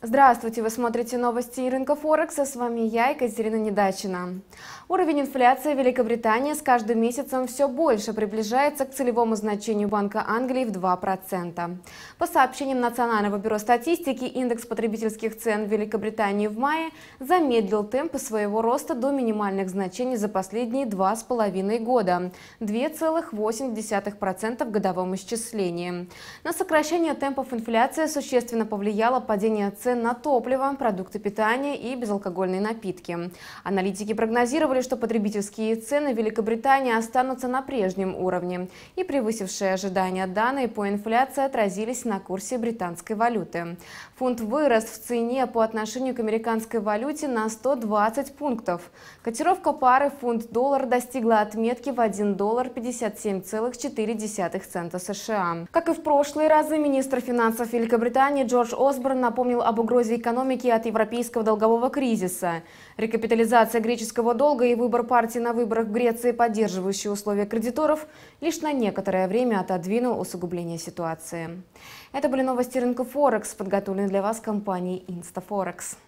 Здравствуйте, вы смотрите новости рынка Форекса, с вами я, Екатерина Недачина. Уровень инфляции в Великобритании с каждым месяцем все больше приближается к целевому значению Банка Англии в 2%. По сообщениям Национального бюро статистики, индекс потребительских цен в Великобритании в мае замедлил темпы своего роста до минимальных значений за последние два с половиной года – 2,8% в годовом исчислении. На сокращение темпов инфляции существенно повлияло падение цен цен на топливо, продукты питания и безалкогольные напитки. Аналитики прогнозировали, что потребительские цены в Великобритании останутся на прежнем уровне, и превысившие ожидания данные по инфляции отразились на курсе британской валюты. Фунт вырос в цене по отношению к американской валюте на 120 пунктов. Котировка пары фунт-доллар достигла отметки в 1 доллар 57,4 цента США. Как и в прошлые разы, министр финансов Великобритании Джордж Осборн напомнил об об угрозе экономики от европейского долгового кризиса. Рекапитализация греческого долга и выбор партии на выборах в Греции, поддерживающие условия кредиторов, лишь на некоторое время отодвинул усугубление ситуации. Это были новости рынка Форекс, подготовленные для вас компанией Инстафорекс.